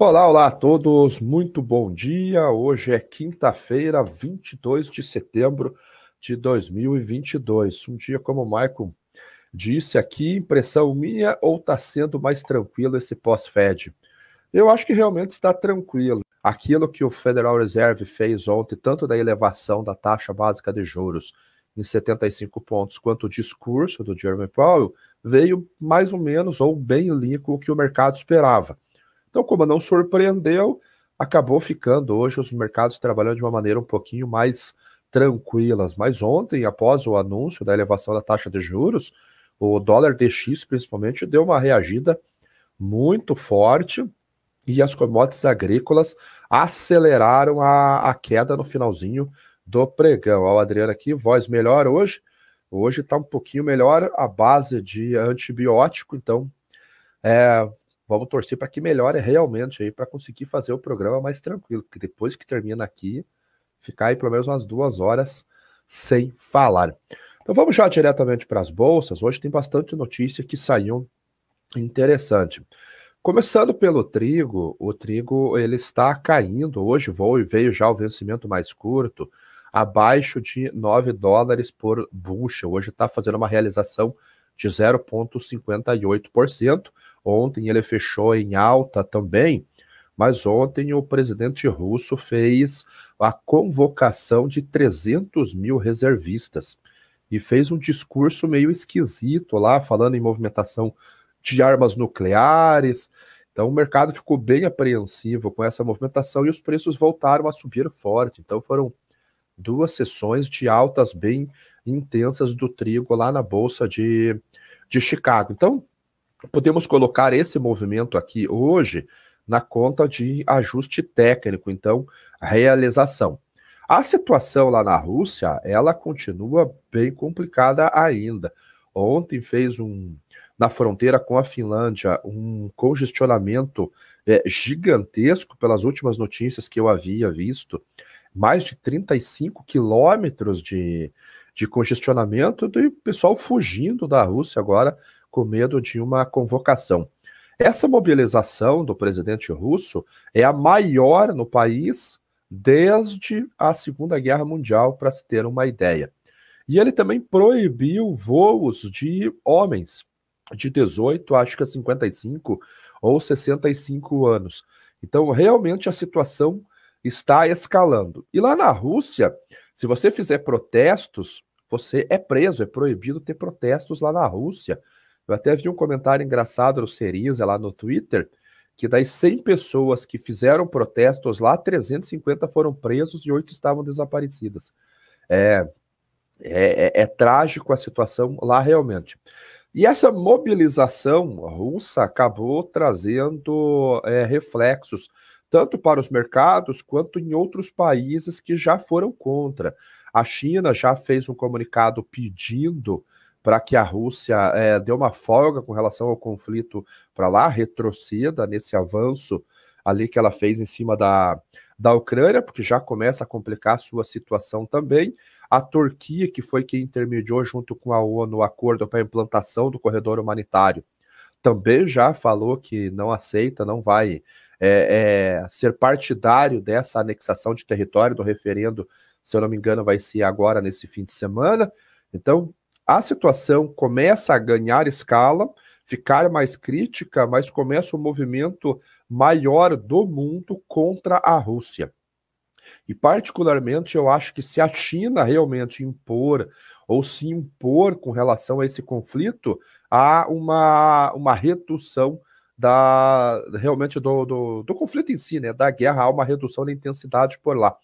Olá, olá a todos, muito bom dia. Hoje é quinta-feira, 22 de setembro de 2022. Um dia, como o Michael disse aqui, impressão minha ou está sendo mais tranquilo esse pós-Fed? Eu acho que realmente está tranquilo. Aquilo que o Federal Reserve fez ontem, tanto da elevação da taxa básica de juros em 75 pontos, quanto o discurso do Jeremy Powell, veio mais ou menos ou bem em linha com o que o mercado esperava. Então, como não surpreendeu, acabou ficando hoje os mercados trabalhando de uma maneira um pouquinho mais tranquilas. Mas ontem, após o anúncio da elevação da taxa de juros, o dólar DX principalmente deu uma reagida muito forte e as commodities agrícolas aceleraram a, a queda no finalzinho do pregão. Ó, o Adriano aqui, voz melhor hoje. Hoje está um pouquinho melhor a base de antibiótico, então é, Vamos torcer para que melhore realmente aí para conseguir fazer o programa mais tranquilo, porque depois que termina aqui, ficar aí pelo menos umas duas horas sem falar. Então vamos já diretamente para as bolsas. Hoje tem bastante notícia que saiu interessante. Começando pelo trigo, o trigo ele está caindo hoje, voo e veio já o vencimento mais curto, abaixo de 9 dólares por bucha. Hoje está fazendo uma realização de 0,58%. Ontem ele fechou em alta também, mas ontem o presidente russo fez a convocação de 300 mil reservistas e fez um discurso meio esquisito lá, falando em movimentação de armas nucleares. Então o mercado ficou bem apreensivo com essa movimentação e os preços voltaram a subir forte. Então foram duas sessões de altas bem intensas do trigo lá na Bolsa de, de Chicago. Então, podemos colocar esse movimento aqui hoje na conta de ajuste técnico, então, realização. A situação lá na Rússia, ela continua bem complicada ainda. Ontem fez um, na fronteira com a Finlândia, um congestionamento é, gigantesco pelas últimas notícias que eu havia visto mais de 35 quilômetros de, de congestionamento e o pessoal fugindo da Rússia agora com medo de uma convocação. Essa mobilização do presidente russo é a maior no país desde a Segunda Guerra Mundial, para se ter uma ideia. E ele também proibiu voos de homens de 18, acho que a 55 ou 65 anos. Então, realmente a situação está escalando. E lá na Rússia, se você fizer protestos, você é preso, é proibido ter protestos lá na Rússia. Eu até vi um comentário engraçado do Seriza lá no Twitter, que das 100 pessoas que fizeram protestos lá, 350 foram presos e 8 estavam desaparecidas. É, é, é, é trágico a situação lá realmente. E essa mobilização russa acabou trazendo é, reflexos tanto para os mercados quanto em outros países que já foram contra. A China já fez um comunicado pedindo para que a Rússia é, dê uma folga com relação ao conflito para lá, retroceda nesse avanço ali que ela fez em cima da, da Ucrânia, porque já começa a complicar a sua situação também. A Turquia, que foi quem intermediou junto com a ONU o acordo para a implantação do corredor humanitário, também já falou que não aceita, não vai é, é, ser partidário dessa anexação de território do referendo, se eu não me engano, vai ser agora nesse fim de semana. Então, a situação começa a ganhar escala, ficar mais crítica, mas começa um movimento maior do mundo contra a Rússia. E, particularmente, eu acho que se a China realmente impor ou se impor com relação a esse conflito, há uma, uma redução da realmente do, do, do, conflito em si, né? Da guerra há uma redução da intensidade por lá.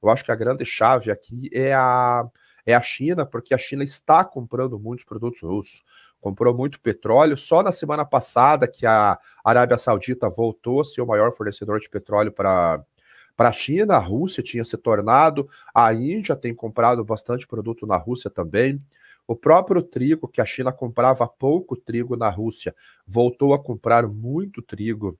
Eu acho que a grande chave aqui é a, é a China, porque a China está comprando muitos produtos russos, comprou muito petróleo. Só na semana passada que a Arábia Saudita voltou a ser o maior fornecedor de petróleo para para a China, a Rússia tinha se tornado, a Índia tem comprado bastante produto na Rússia também. O próprio trigo, que a China comprava pouco trigo na Rússia, voltou a comprar muito trigo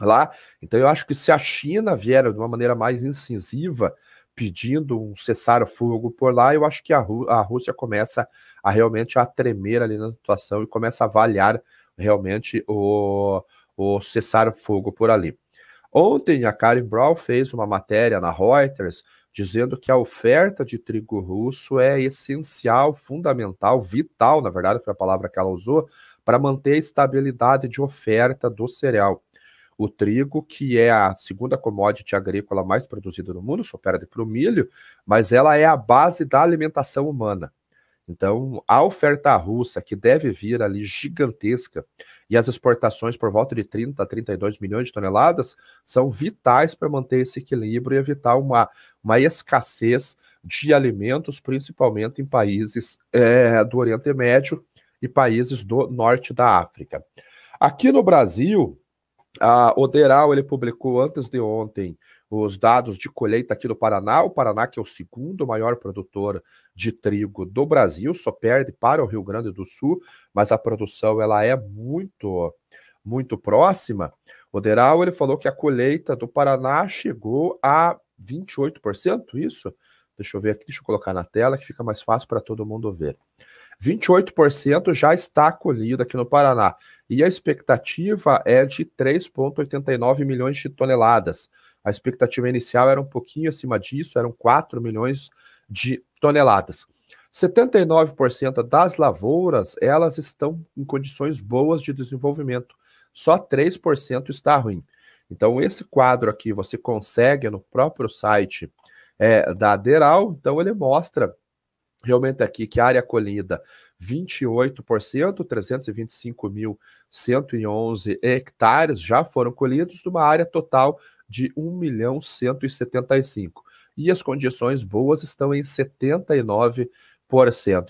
lá. Então eu acho que se a China vier de uma maneira mais incisiva pedindo um cessar-fogo por lá, eu acho que a, Rú a Rússia começa a realmente a tremer ali na situação e começa a avaliar realmente o, o cessar-fogo por ali. Ontem a Karen Brown fez uma matéria na Reuters dizendo que a oferta de trigo russo é essencial, fundamental, vital, na verdade foi a palavra que ela usou, para manter a estabilidade de oferta do cereal. O trigo, que é a segunda commodity agrícola mais produzida no mundo, só perde para o milho, mas ela é a base da alimentação humana. Então, a oferta russa que deve vir ali gigantesca e as exportações por volta de 30 a 32 milhões de toneladas são vitais para manter esse equilíbrio e evitar uma, uma escassez de alimentos, principalmente em países é, do Oriente Médio e países do norte da África. Aqui no Brasil, a Oderal ele publicou antes de ontem os dados de colheita aqui do Paraná. O Paraná, que é o segundo maior produtor de trigo do Brasil, só perde para o Rio Grande do Sul, mas a produção ela é muito, muito próxima. O Deral ele falou que a colheita do Paraná chegou a 28%, isso? Deixa eu ver aqui, deixa eu colocar na tela que fica mais fácil para todo mundo ver. 28% já está colhido aqui no Paraná. E a expectativa é de 3,89 milhões de toneladas. A expectativa inicial era um pouquinho acima disso, eram 4 milhões de toneladas. 79% das lavouras, elas estão em condições boas de desenvolvimento. Só 3% está ruim. Então, esse quadro aqui você consegue no próprio site é, da Aderal. Então, ele mostra Realmente aqui que a área acolhida 28%, 325.111 hectares já foram colhidos, numa área total de 1 milhão 175. E as condições boas estão em 79%.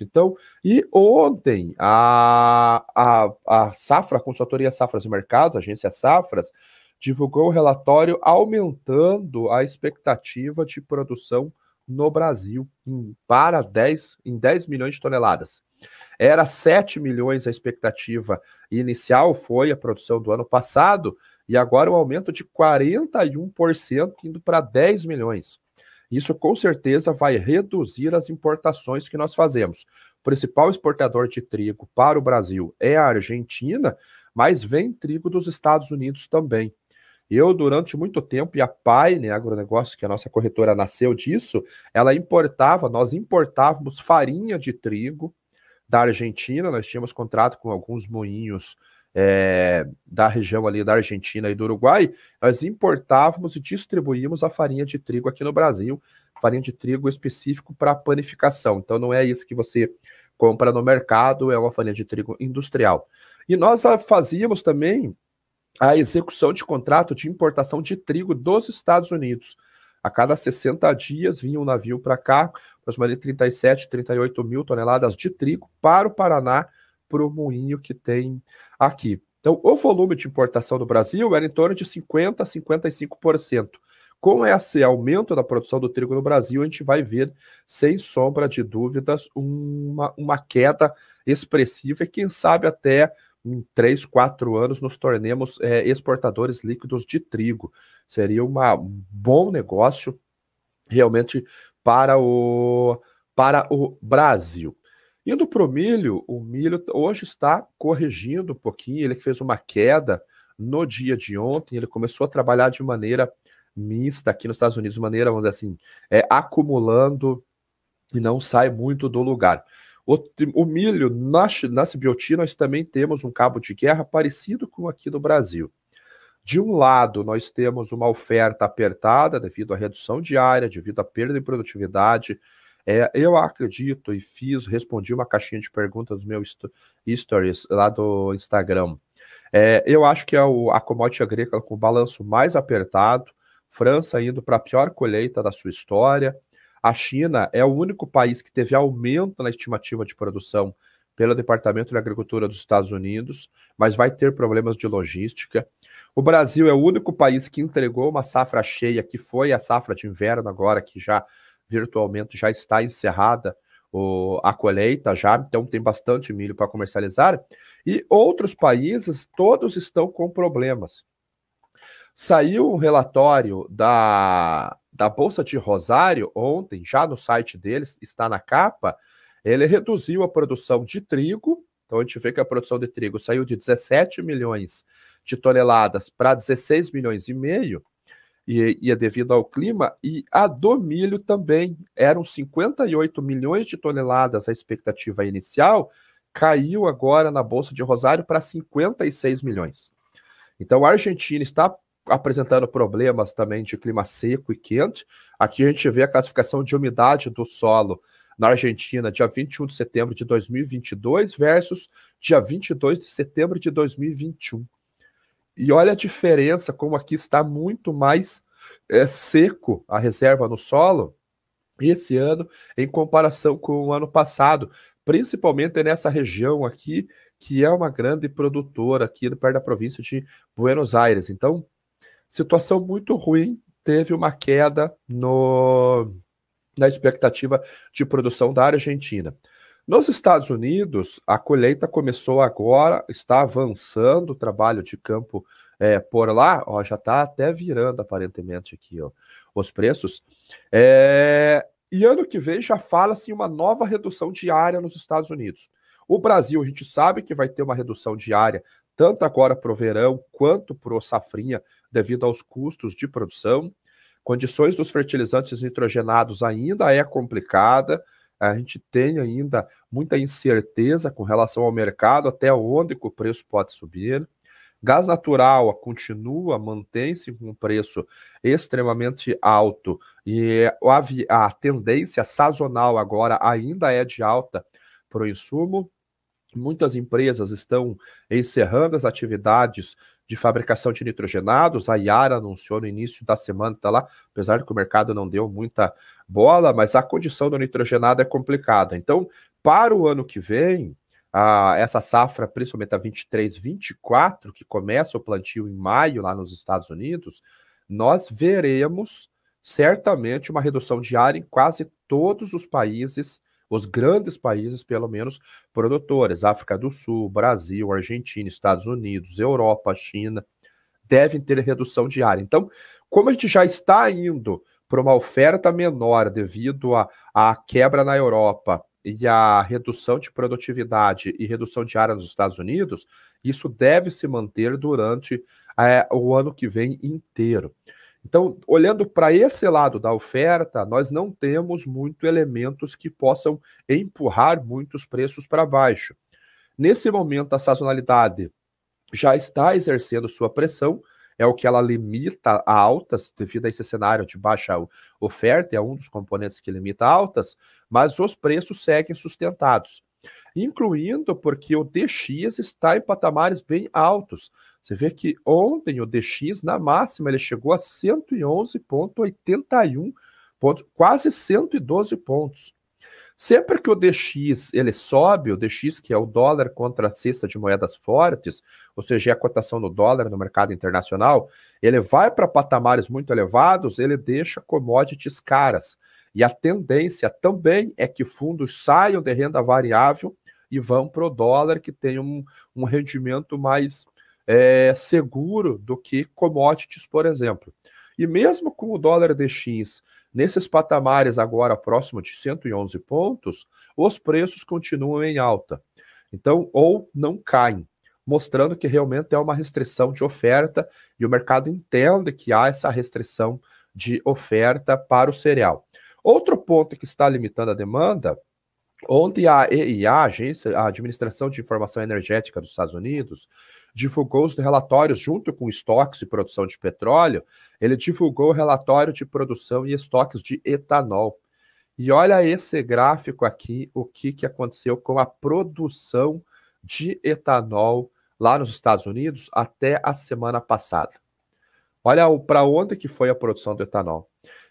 Então, e ontem a, a, a Safra, a consultoria Safras e Mercados, agência Safras, divulgou o relatório aumentando a expectativa de produção no Brasil em, para 10, em 10 milhões de toneladas. Era 7 milhões a expectativa inicial, foi a produção do ano passado, e agora o um aumento de 41% indo para 10 milhões. Isso com certeza vai reduzir as importações que nós fazemos. O principal exportador de trigo para o Brasil é a Argentina, mas vem trigo dos Estados Unidos também. Eu, durante muito tempo, e a Paine né, Agronegócio, que é a nossa corretora nasceu disso, ela importava, nós importávamos farinha de trigo da Argentina, nós tínhamos contrato com alguns moinhos é, da região ali da Argentina e do Uruguai, nós importávamos e distribuímos a farinha de trigo aqui no Brasil, farinha de trigo específico para panificação. Então não é isso que você compra no mercado, é uma farinha de trigo industrial. E nós fazíamos também a execução de contrato de importação de trigo dos Estados Unidos. A cada 60 dias vinha um navio para cá, aproximadamente 37, 38 mil toneladas de trigo para o Paraná, para o moinho que tem aqui. Então, o volume de importação do Brasil era em torno de 50% a 55%. Com esse aumento da produção do trigo no Brasil, a gente vai ver, sem sombra de dúvidas, uma, uma queda expressiva e, quem sabe, até em três, quatro anos nos tornemos é, exportadores líquidos de trigo. Seria uma, um bom negócio realmente para o, para o Brasil. Indo para o milho, o milho hoje está corrigindo um pouquinho, ele fez uma queda no dia de ontem, ele começou a trabalhar de maneira mista aqui nos Estados Unidos, de maneira, vamos dizer assim, é, acumulando e não sai muito do lugar. O, o milho, na, na Cibioti, nós também temos um cabo de guerra parecido com aqui no Brasil. De um lado, nós temos uma oferta apertada devido à redução de área, devido à perda de produtividade. É, eu acredito e fiz, respondi uma caixinha de perguntas dos meus stories lá do Instagram. É, eu acho que é o, a commodity agrícola com o balanço mais apertado, França indo para a pior colheita da sua história, a China é o único país que teve aumento na estimativa de produção pelo Departamento de Agricultura dos Estados Unidos, mas vai ter problemas de logística. O Brasil é o único país que entregou uma safra cheia, que foi a safra de inverno agora, que já virtualmente já está encerrada o, a colheita já, então tem bastante milho para comercializar. E outros países, todos estão com problemas. Saiu um relatório da da Bolsa de Rosário, ontem, já no site deles, está na capa, ele reduziu a produção de trigo. Então a gente vê que a produção de trigo saiu de 17 milhões de toneladas para 16 milhões e meio, e, e é devido ao clima, e a do milho também. Eram 58 milhões de toneladas a expectativa inicial, caiu agora na Bolsa de Rosário para 56 milhões. Então a Argentina está apresentando problemas também de clima seco e quente. Aqui a gente vê a classificação de umidade do solo na Argentina, dia 21 de setembro de 2022 versus dia 22 de setembro de 2021. E olha a diferença, como aqui está muito mais é, seco a reserva no solo esse ano em comparação com o ano passado, principalmente nessa região aqui, que é uma grande produtora aqui perto da província de Buenos Aires. Então, situação muito ruim, teve uma queda no, na expectativa de produção da Argentina. Nos Estados Unidos, a colheita começou agora, está avançando o trabalho de campo é, por lá, ó, já está até virando aparentemente aqui ó, os preços. É, e ano que vem já fala-se uma nova redução diária nos Estados Unidos. O Brasil, a gente sabe que vai ter uma redução diária tanto agora para o verão quanto para o safrinha, devido aos custos de produção. Condições dos fertilizantes nitrogenados ainda é complicada, a gente tem ainda muita incerteza com relação ao mercado, até onde que o preço pode subir. Gás natural continua, mantém-se com um preço extremamente alto e a, a tendência sazonal agora ainda é de alta para o insumo. Muitas empresas estão encerrando as atividades de fabricação de nitrogenados. A Yara anunciou no início da semana, está lá, apesar de que o mercado não deu muita bola, mas a condição do nitrogenado é complicada. Então, para o ano que vem, a essa safra, principalmente a 23, 24, que começa o plantio em maio lá nos Estados Unidos, nós veremos certamente uma redução de área em quase todos os países os grandes países, pelo menos, produtores, África do Sul, Brasil, Argentina, Estados Unidos, Europa, China, devem ter redução de área. Então, como a gente já está indo para uma oferta menor devido à quebra na Europa e à redução de produtividade e redução de área nos Estados Unidos, isso deve se manter durante é, o ano que vem inteiro. Então, olhando para esse lado da oferta, nós não temos muito elementos que possam empurrar muitos preços para baixo. Nesse momento, a sazonalidade já está exercendo sua pressão, é o que ela limita a altas, devido a esse cenário de baixa oferta, é um dos componentes que limita altas, mas os preços seguem sustentados incluindo porque o DX está em patamares bem altos. Você vê que ontem o DX, na máxima, ele chegou a 111,81 pontos, quase 112 pontos. Sempre que o DX ele sobe, o DX que é o dólar contra a cesta de moedas fortes, ou seja, é a cotação do dólar no mercado internacional, ele vai para patamares muito elevados, ele deixa commodities caras. E a tendência também é que fundos saiam de renda variável e vão para o dólar, que tem um, um rendimento mais é, seguro do que commodities, por exemplo. E mesmo com o dólar DX nesses patamares agora próximo de 111 pontos, os preços continuam em alta. Então, ou não caem, mostrando que realmente é uma restrição de oferta e o mercado entende que há essa restrição de oferta para o cereal. Outro ponto que está limitando a demanda Ontem a EIA, a agência, a Administração de Informação Energética dos Estados Unidos, divulgou os relatórios junto com estoques e produção de petróleo. Ele divulgou o relatório de produção e estoques de etanol. E olha esse gráfico aqui, o que, que aconteceu com a produção de etanol lá nos Estados Unidos até a semana passada. Olha para onde que foi a produção do etanol.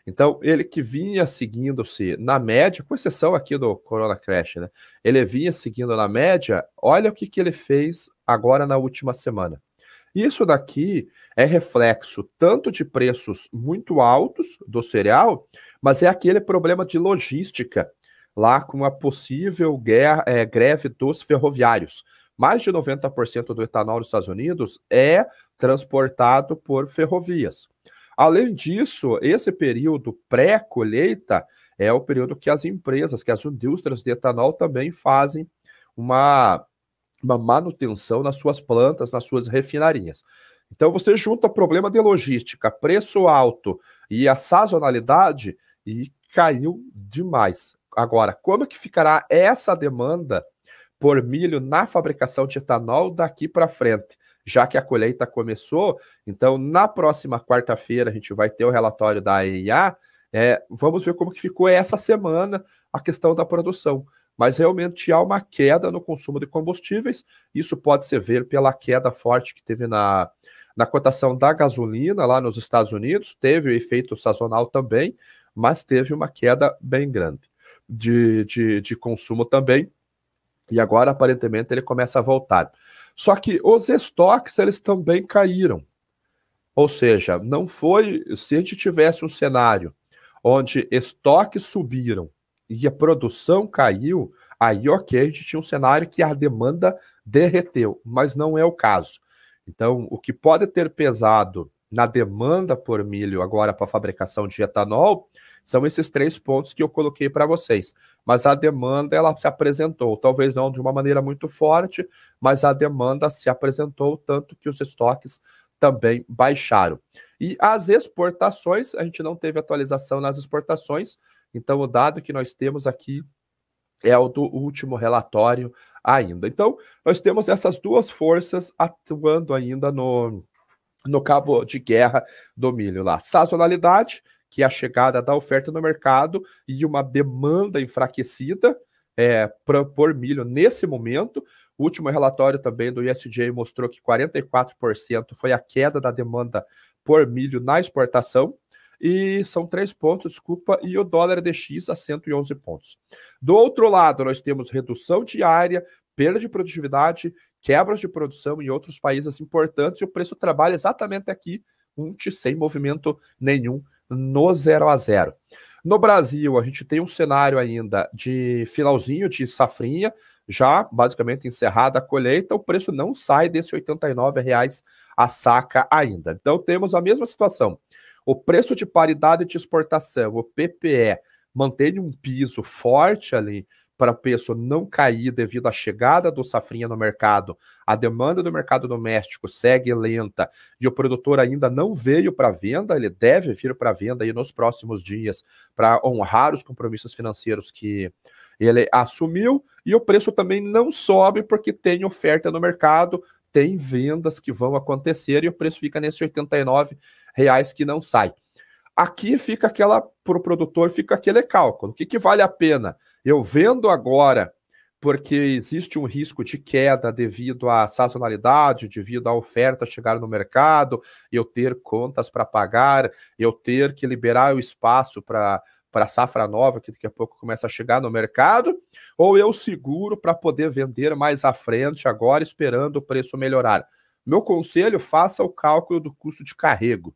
Então, ele que vinha seguindo-se na média, com exceção aqui do Corona Crash, né? Ele vinha seguindo na média, olha o que, que ele fez agora na última semana. Isso daqui é reflexo tanto de preços muito altos do cereal, mas é aquele problema de logística lá com a possível guerra, é, greve dos ferroviários. Mais de 90% do etanol dos Estados Unidos é transportado por ferrovias. Além disso, esse período pré-colheita é o período que as empresas, que as indústrias de etanol também fazem uma, uma manutenção nas suas plantas, nas suas refinarias. Então você junta problema de logística, preço alto e a sazonalidade e caiu demais. Agora, como é que ficará essa demanda por milho na fabricação de etanol daqui para frente? já que a colheita começou. Então, na próxima quarta-feira, a gente vai ter o relatório da EIA. É, vamos ver como que ficou essa semana a questão da produção. Mas realmente há uma queda no consumo de combustíveis. Isso pode ser ver pela queda forte que teve na, na cotação da gasolina lá nos Estados Unidos. Teve o efeito sazonal também, mas teve uma queda bem grande de, de, de consumo também. E agora, aparentemente, ele começa a voltar. Só que os estoques eles também caíram. Ou seja, não foi se a gente tivesse um cenário onde estoques subiram e a produção caiu, aí ok, a gente tinha um cenário que a demanda derreteu, mas não é o caso. Então, o que pode ter pesado na demanda por milho agora para fabricação de etanol são esses três pontos que eu coloquei para vocês. Mas a demanda ela se apresentou, talvez não de uma maneira muito forte, mas a demanda se apresentou tanto que os estoques também baixaram. E as exportações, a gente não teve atualização nas exportações, então o dado que nós temos aqui é o do último relatório ainda. Então, nós temos essas duas forças atuando ainda no, no cabo de guerra do milho lá. Sazonalidade, que é a chegada da oferta no mercado e uma demanda enfraquecida é, pra, por milho nesse momento. O último relatório também do USDA mostrou que 44% foi a queda da demanda por milho na exportação. E são três pontos, desculpa, e o dólar DX a 111 pontos. Do outro lado, nós temos redução diária, perda de produtividade, quebras de produção em outros países importantes e o preço trabalha é exatamente aqui, um sem movimento nenhum no 0 a 0 No Brasil, a gente tem um cenário ainda de finalzinho de safrinha, já basicamente encerrada a colheita, o preço não sai desse R$ 89,00 a saca ainda. Então temos a mesma situação. O preço de paridade de exportação, o PPE, mantém um piso forte ali para o preço não cair devido à chegada do safrinha no mercado. A demanda do mercado doméstico segue lenta e o produtor ainda não veio para venda, ele deve vir para venda aí nos próximos dias para honrar os compromissos financeiros que ele assumiu e o preço também não sobe porque tem oferta no mercado, tem vendas que vão acontecer e o preço fica nesses R$ 89 reais que não sai. Aqui fica aquela, para o produtor, fica aquele cálculo. O que, que vale a pena? Eu vendo agora, porque existe um risco de queda devido à sazonalidade, devido à oferta chegar no mercado, eu ter contas para pagar, eu ter que liberar o espaço para para safra nova, que daqui a pouco começa a chegar no mercado, ou eu seguro para poder vender mais à frente, agora esperando o preço melhorar. Meu conselho, faça o cálculo do custo de carrego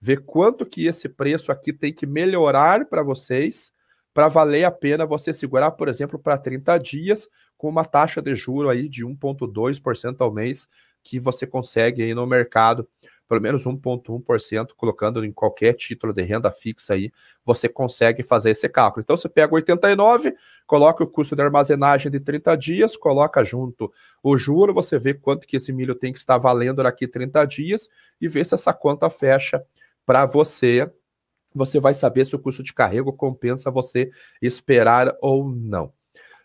ver quanto que esse preço aqui tem que melhorar para vocês para valer a pena você segurar, por exemplo, para 30 dias com uma taxa de juro aí de 1.2% ao mês que você consegue aí no mercado, pelo menos 1.1% colocando em qualquer título de renda fixa aí, você consegue fazer esse cálculo. Então você pega 89, coloca o custo de armazenagem de 30 dias, coloca junto o juro, você vê quanto que esse milho tem que estar valendo daqui 30 dias e vê se essa conta fecha para você, você vai saber se o custo de carrego compensa você esperar ou não.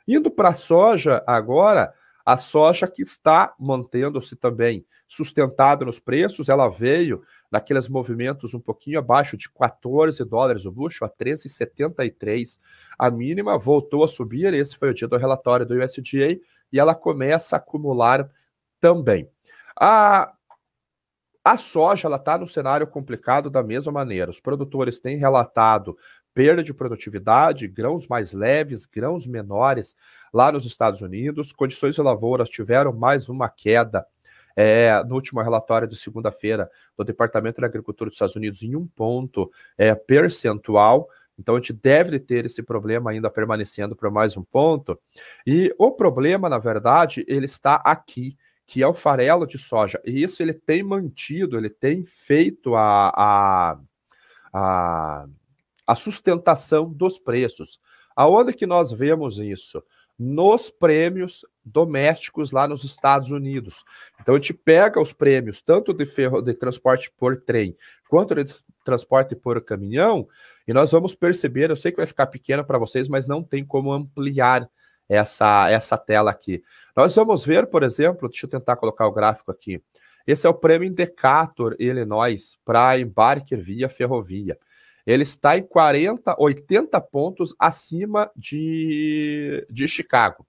Indo para a soja agora, a soja que está mantendo-se também sustentada nos preços, ela veio naqueles movimentos um pouquinho abaixo de 14 dólares o bucho, a 13,73 a mínima, voltou a subir, esse foi o dia do relatório do USDA, e ela começa a acumular também. A a soja ela está no cenário complicado da mesma maneira. Os produtores têm relatado perda de produtividade, grãos mais leves, grãos menores lá nos Estados Unidos. Condições de lavouras tiveram mais uma queda é, no último relatório de segunda-feira do Departamento de Agricultura dos Estados Unidos em um ponto é, percentual. Então a gente deve ter esse problema ainda permanecendo por mais um ponto. E o problema, na verdade, ele está aqui que é o farelo de soja. E isso ele tem mantido, ele tem feito a, a, a, a sustentação dos preços. Aonde que nós vemos isso? Nos prêmios domésticos lá nos Estados Unidos. Então a gente pega os prêmios tanto de ferro de transporte por trem quanto de transporte por caminhão e nós vamos perceber, eu sei que vai ficar pequeno para vocês, mas não tem como ampliar essa, essa tela aqui. Nós vamos ver, por exemplo, deixa eu tentar colocar o gráfico aqui. Esse é o prêmio Indecator Illinois para embarque via ferrovia. Ele está em 40, 80 pontos acima de, de Chicago.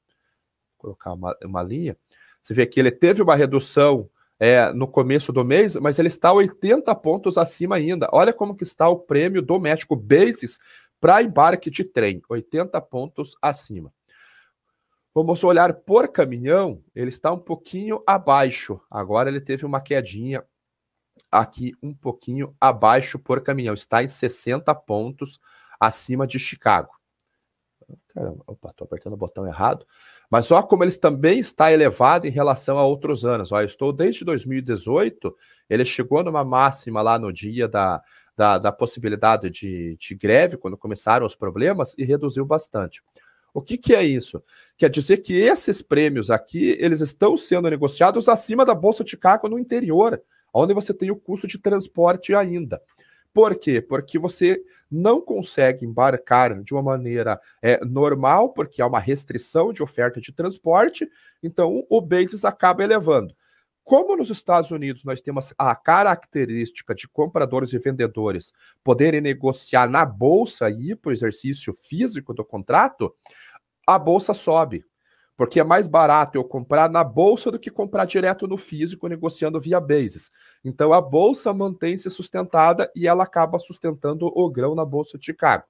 Vou colocar uma, uma linha. Você vê que ele teve uma redução é, no começo do mês, mas ele está 80 pontos acima ainda. Olha como que está o prêmio doméstico Basis para embarque de trem, 80 pontos acima. Vamos olhar por caminhão, ele está um pouquinho abaixo. Agora ele teve uma quedinha aqui um pouquinho abaixo por caminhão. Está em 60 pontos acima de Chicago. Caramba, opa, estou apertando o botão errado. Mas olha como ele também está elevado em relação a outros anos. Ó, estou desde 2018, ele chegou numa máxima lá no dia da, da, da possibilidade de, de greve, quando começaram os problemas, e reduziu bastante. O que, que é isso? Quer dizer que esses prêmios aqui, eles estão sendo negociados acima da Bolsa de Chicago no interior, onde você tem o custo de transporte ainda. Por quê? Porque você não consegue embarcar de uma maneira é, normal, porque há uma restrição de oferta de transporte, então o Basis acaba elevando. Como nos Estados Unidos nós temos a característica de compradores e vendedores poderem negociar na bolsa e ir para o exercício físico do contrato, a bolsa sobe. Porque é mais barato eu comprar na bolsa do que comprar direto no físico, negociando via bases. Então a bolsa mantém-se sustentada e ela acaba sustentando o grão na bolsa de Chicago.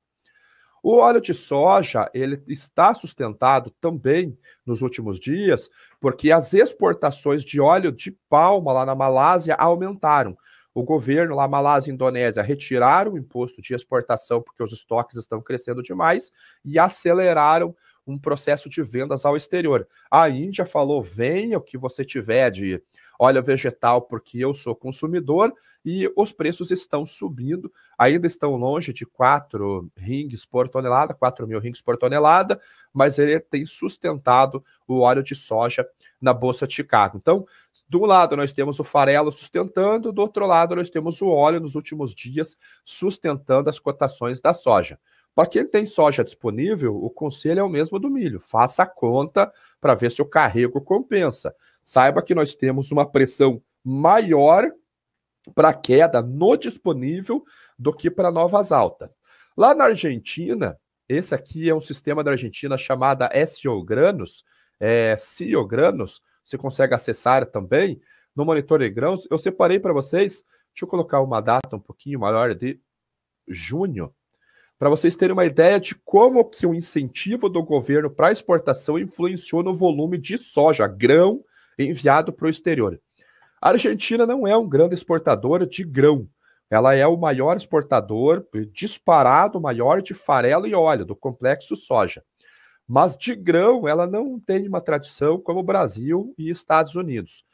O óleo de soja ele está sustentado também nos últimos dias, porque as exportações de óleo de palma lá na Malásia aumentaram. O governo lá, Malásia e Indonésia, retiraram o imposto de exportação porque os estoques estão crescendo demais e aceleraram um processo de vendas ao exterior. A Índia falou: venha o que você tiver de óleo vegetal, porque eu sou consumidor e os preços estão subindo, ainda estão longe de 4 rings por tonelada, 4 mil rings por tonelada, mas ele tem sustentado o óleo de soja na Bolsa de Chicago. Então, de um lado nós temos o farelo sustentando, do outro lado nós temos o óleo nos últimos dias sustentando as cotações da soja. Para quem tem soja disponível, o conselho é o mesmo do milho. Faça a conta para ver se o carrego compensa saiba que nós temos uma pressão maior para queda no disponível do que para novas altas. Lá na Argentina, esse aqui é um sistema da Argentina chamada SEO Granos, é, CEO Granos, você consegue acessar também no Monitor de Grãos. Eu separei para vocês, deixa eu colocar uma data um pouquinho maior de junho, para vocês terem uma ideia de como que o incentivo do governo para exportação influenciou no volume de soja, grão enviado para o exterior. A Argentina não é um grande exportador de grão. Ela é o maior exportador, disparado maior de farelo e óleo, do complexo soja. Mas de grão, ela não tem uma tradição como o Brasil e Estados Unidos.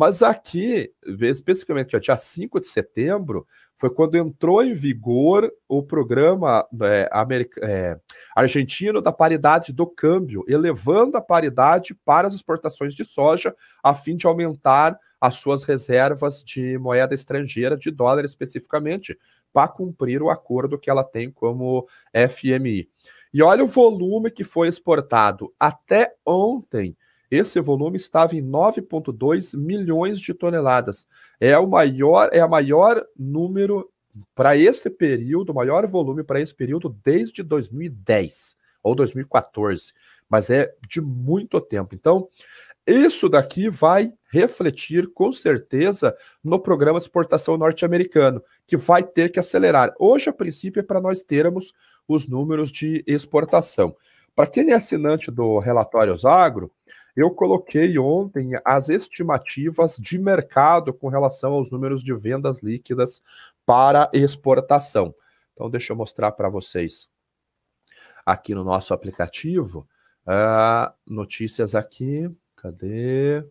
Mas aqui, especificamente dia 5 de setembro, foi quando entrou em vigor o programa é, America, é, argentino da paridade do câmbio, elevando a paridade para as exportações de soja, a fim de aumentar as suas reservas de moeda estrangeira, de dólar especificamente, para cumprir o acordo que ela tem como FMI. E olha o volume que foi exportado até ontem. Esse volume estava em 9,2 milhões de toneladas. É o maior, é a maior número para esse período, o maior volume para esse período desde 2010 ou 2014, mas é de muito tempo. Então, isso daqui vai refletir com certeza no programa de exportação norte-americano, que vai ter que acelerar. Hoje, a princípio, é para nós termos os números de exportação. Para quem é assinante do Relatório Agro, eu coloquei ontem as estimativas de mercado com relação aos números de vendas líquidas para exportação. Então, deixa eu mostrar para vocês aqui no nosso aplicativo. Uh, notícias aqui, cadê?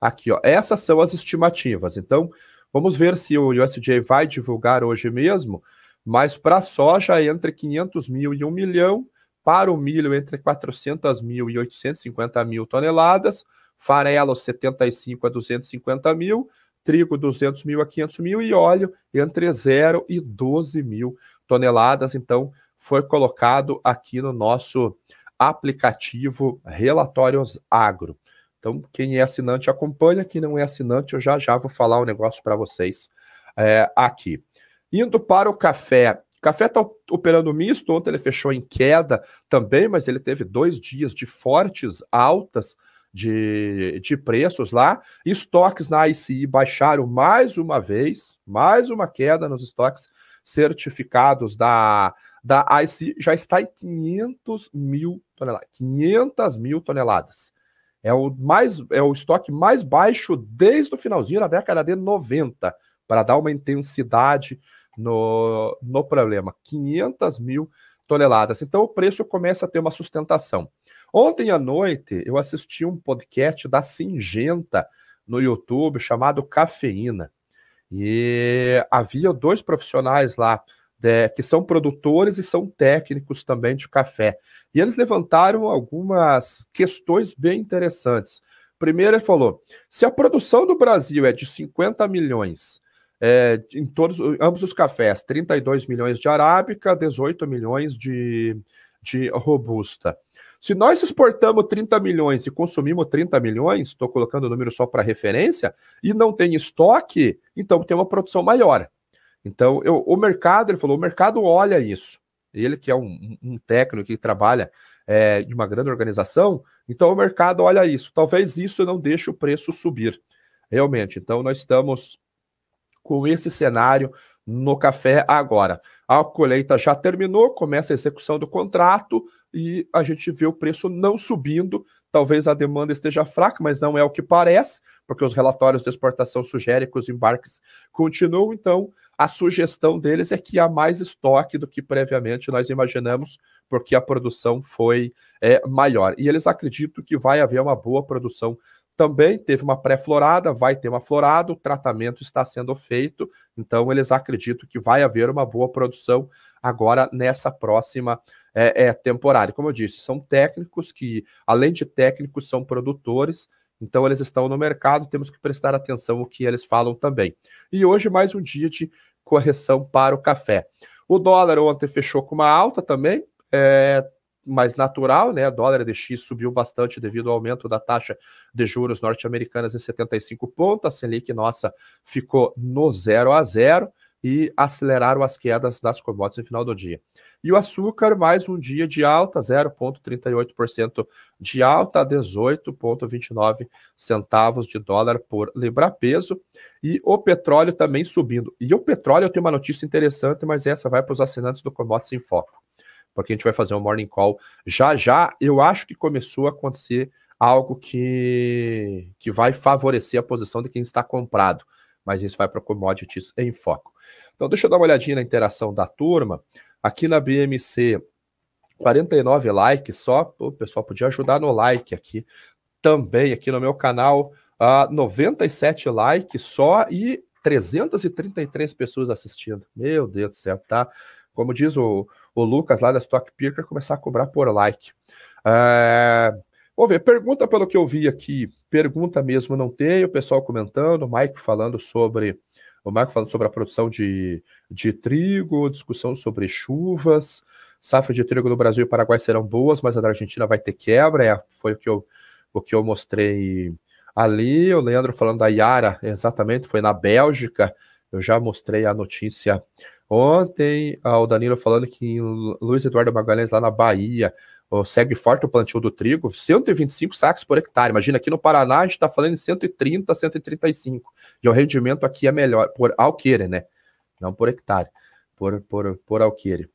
Aqui, ó. Essas são as estimativas. Então, vamos ver se o USDA vai divulgar hoje mesmo. Mas para soja, entre 500 mil e 1 milhão, para o milho, entre 400 mil e 850 mil toneladas, farelo 75 a 250 mil, trigo 200 mil a 500 mil e óleo entre 0 e 12 mil toneladas. Então, foi colocado aqui no nosso aplicativo Relatórios Agro. Então, quem é assinante acompanha, quem não é assinante, eu já já vou falar um negócio para vocês é, aqui. Indo para o café Café está operando misto, ontem ele fechou em queda também, mas ele teve dois dias de fortes altas de, de preços lá. Estoques na ICI baixaram mais uma vez, mais uma queda nos estoques certificados da, da IC já está em 500 mil toneladas. 500 mil toneladas. É o, mais, é o estoque mais baixo desde o finalzinho da década de 90, para dar uma intensidade no, no problema. 500 mil toneladas. Então o preço começa a ter uma sustentação. Ontem à noite eu assisti um podcast da Singenta no YouTube chamado Cafeína. E havia dois profissionais lá de, é, que são produtores e são técnicos também de café. E eles levantaram algumas questões bem interessantes. Primeiro, ele falou: se a produção do Brasil é de 50 milhões é, em todos ambos os cafés, 32 milhões de arábica, 18 milhões de, de robusta. Se nós exportamos 30 milhões e consumimos 30 milhões, estou colocando o número só para referência, e não tem estoque, então tem uma produção maior. Então, eu, o mercado, ele falou, o mercado olha isso. Ele que é um, um técnico que trabalha é, de uma grande organização, então o mercado olha isso. Talvez isso não deixe o preço subir. Realmente, então nós estamos com esse cenário no café agora. A colheita já terminou, começa a execução do contrato e a gente vê o preço não subindo. Talvez a demanda esteja fraca, mas não é o que parece, porque os relatórios de exportação sugerem que os embarques continuam. Então, a sugestão deles é que há mais estoque do que previamente nós imaginamos, porque a produção foi é, maior. E eles acreditam que vai haver uma boa produção também teve uma pré-florada, vai ter uma florada, o tratamento está sendo feito, então eles acreditam que vai haver uma boa produção agora nessa próxima é, é, temporada. Como eu disse, são técnicos que, além de técnicos, são produtores, então eles estão no mercado, temos que prestar atenção o que eles falam também. E hoje mais um dia de correção para o café. O dólar ontem fechou com uma alta também, é, mais natural, né? A dólar DX subiu bastante devido ao aumento da taxa de juros norte-americanas em 75 pontos, a Selic nossa ficou no 0 a 0 e aceleraram as quedas das commodities no final do dia. E o açúcar, mais um dia de alta, 0,38% de alta, 18,29 centavos de dólar por libra-peso. E o petróleo também subindo. E o petróleo tem uma notícia interessante, mas essa vai para os assinantes do Commodities em Foco porque a gente vai fazer um morning call já já. Eu acho que começou a acontecer algo que, que vai favorecer a posição de quem está comprado, mas isso vai para commodities em foco. Então, deixa eu dar uma olhadinha na interação da turma. Aqui na BMC, 49 likes só. O pessoal podia ajudar no like aqui também, aqui no meu canal. Uh, ah, 97 likes só e 333 pessoas assistindo. Meu Deus do céu, tá? Como diz o, o Lucas lá da Stock Picker começar a cobrar por like. É... Vamos ver, pergunta pelo que eu vi aqui, pergunta mesmo não tem, o pessoal comentando, o Mike falando sobre o Marco falando sobre a produção de, de trigo, discussão sobre chuvas, safra de trigo no Brasil e Paraguai serão boas, mas a da Argentina vai ter quebra, é, foi o que, eu, o que eu mostrei ali, o Leandro falando da Yara, exatamente, foi na Bélgica, eu já mostrei a notícia ontem ao Danilo falando que Luiz Eduardo Magalhães, lá na Bahia, segue forte o plantio do trigo, 125 sacos por hectare. Imagina, aqui no Paraná a gente está falando de 130, 135. E o rendimento aqui é melhor, por alqueire, né? Não por hectare, por, por, por alqueire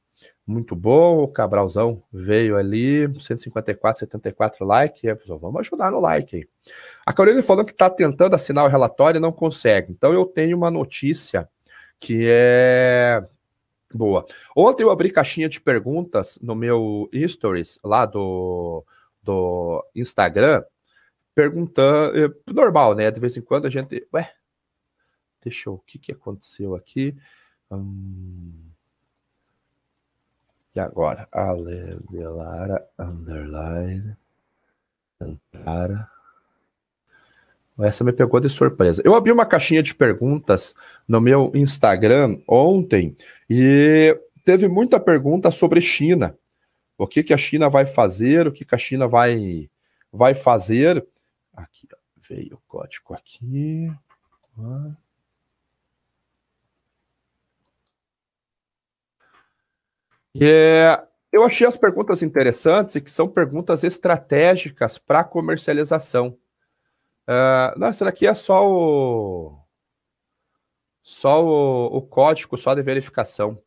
muito bom. O Cabralzão veio ali, 154, 74 like. pessoal, vamos ajudar no like aí. A Carolina falou que está tentando assinar o relatório e não consegue. Então eu tenho uma notícia que é boa. Ontem eu abri caixinha de perguntas no meu stories lá do, do Instagram, perguntando. Eh, normal, né? De vez em quando a gente. Ué, deixa eu. O que, que aconteceu aqui? Hum... E agora, Alevelara, underline, Tantara. Essa me pegou de surpresa. Eu abri uma caixinha de perguntas no meu Instagram ontem e teve muita pergunta sobre China. O que, que a China vai fazer? O que, que a China vai, vai fazer? Aqui, ó, veio o código aqui. Ah. É, eu achei as perguntas interessantes e que são perguntas estratégicas para comercialização. Uh, não, será daqui é só o só o, o código, só de verificação.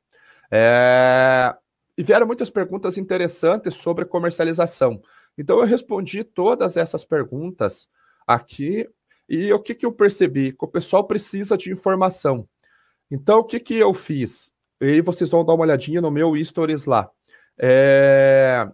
É, e vieram muitas perguntas interessantes sobre comercialização. Então eu respondi todas essas perguntas aqui e o que, que eu percebi? Que o pessoal precisa de informação. Então o que, que eu fiz? E aí vocês vão dar uma olhadinha no meu stories lá. É...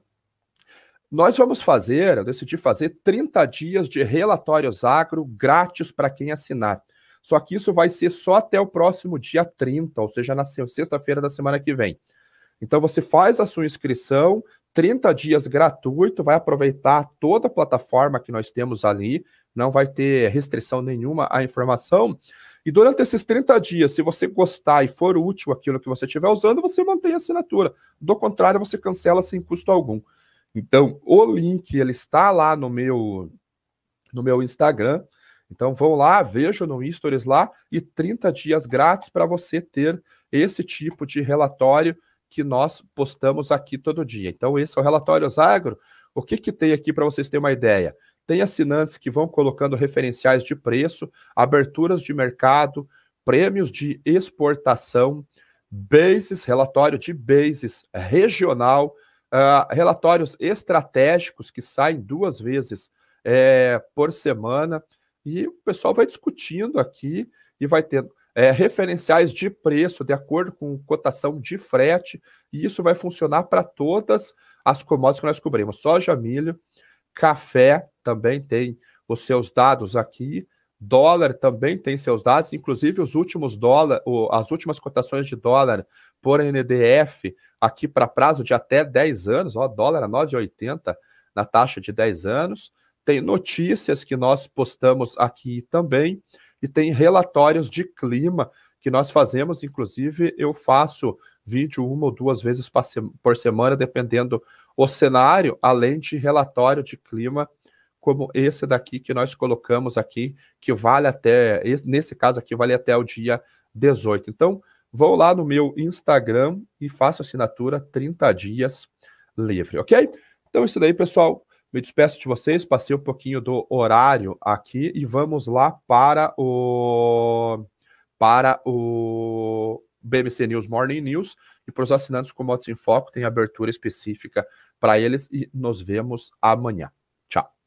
Nós vamos fazer, eu decidi fazer 30 dias de relatórios agro grátis para quem assinar. Só que isso vai ser só até o próximo dia 30, ou seja, na sexta-feira da semana que vem. Então você faz a sua inscrição, 30 dias gratuito, vai aproveitar toda a plataforma que nós temos ali, não vai ter restrição nenhuma à informação. E durante esses 30 dias, se você gostar e for útil aquilo que você estiver usando, você mantém a assinatura. Do contrário, você cancela sem custo algum. Então, o link ele está lá no meu no meu Instagram. Então vão lá, vejam no Stories lá e 30 dias grátis para você ter esse tipo de relatório que nós postamos aqui todo dia. Então esse é o relatório Zagro. O que, que tem aqui para vocês terem uma ideia? Tem assinantes que vão colocando referenciais de preço, aberturas de mercado, prêmios de exportação, bases, relatório de bases regional, uh, relatórios estratégicos que saem duas vezes é, por semana. E o pessoal vai discutindo aqui e vai tendo é, referenciais de preço de acordo com cotação de frete, e isso vai funcionar para todas as commodities que nós cobrimos: soja, milho, café também tem os seus dados aqui. Dólar também tem seus dados, inclusive os últimos dólar, as últimas cotações de dólar por NDF aqui para prazo de até 10 anos, ó, dólar a 9,80 na taxa de 10 anos. Tem notícias que nós postamos aqui também e tem relatórios de clima que nós fazemos, inclusive eu faço vídeo uma ou duas vezes por semana, dependendo o cenário, além de relatório de clima como esse daqui que nós colocamos aqui, que vale até, nesse caso aqui, vale até o dia 18. Então, vão lá no meu Instagram e faça assinatura 30 dias livre, ok? Então, é isso daí, pessoal. Me despeço de vocês, passei um pouquinho do horário aqui e vamos lá para o para o BMC News Morning News e para os assinantes com Motos em Foco tem abertura específica para eles e nos vemos amanhã. Tchau.